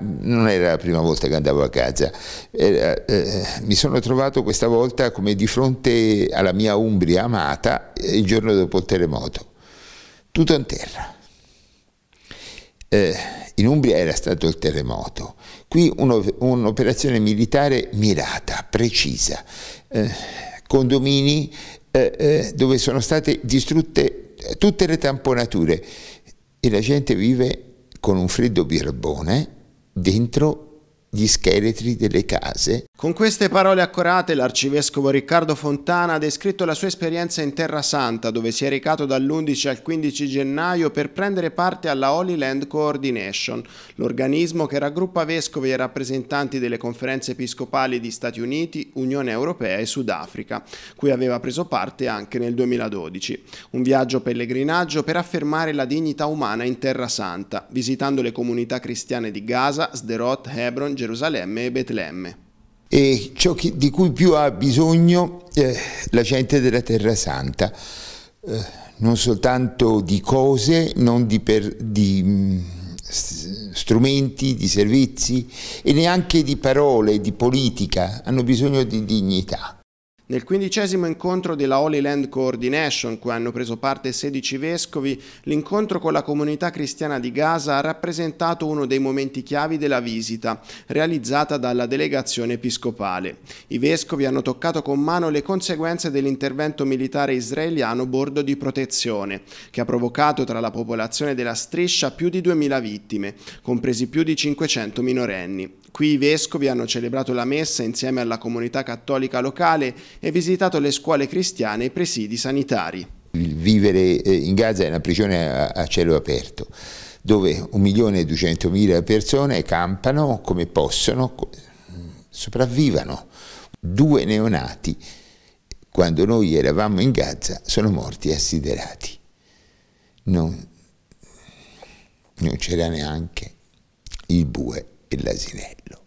Non era la prima volta che andavo a casa, era, eh, mi sono trovato questa volta come di fronte alla mia Umbria amata eh, il giorno dopo il terremoto, tutto in terra. Eh, in Umbria era stato il terremoto, qui un'operazione militare mirata, precisa, eh, condomini eh, eh, dove sono state distrutte tutte le tamponature e la gente vive con un freddo birbone dentro gli scheletri delle case. Con queste parole accorate l'arcivescovo Riccardo Fontana ha descritto la sua esperienza in Terra Santa, dove si è recato dall'11 al 15 gennaio per prendere parte alla Holy Land Coordination, l'organismo che raggruppa vescovi e rappresentanti delle conferenze episcopali di Stati Uniti, Unione Europea e Sudafrica, cui aveva preso parte anche nel 2012. Un viaggio pellegrinaggio per affermare la dignità umana in Terra Santa, visitando le comunità cristiane di Gaza, Sderot, Hebron, Gerusalemme e Betlemme. E ciò che, di cui più ha bisogno eh, la gente della Terra Santa, eh, non soltanto di cose, non di, per, di mh, mm, strumenti, di servizi e neanche di parole, di politica, hanno bisogno di dignità. Nel quindicesimo incontro della Holy Land Coordination, cui hanno preso parte 16 vescovi, l'incontro con la comunità cristiana di Gaza ha rappresentato uno dei momenti chiavi della visita, realizzata dalla delegazione episcopale. I vescovi hanno toccato con mano le conseguenze dell'intervento militare israeliano bordo di protezione, che ha provocato tra la popolazione della striscia più di 2.000 vittime, compresi più di 500 minorenni. Qui i vescovi hanno celebrato la messa insieme alla comunità cattolica locale e visitato le scuole cristiane e i presidi sanitari. Il vivere eh, in Gaza è una prigione a cielo aperto dove 1.200.000 persone campano come possono, sopravvivano. Due neonati, quando noi eravamo in Gaza, sono morti assiderati. Non, non c'era neanche il bue e l'asinello.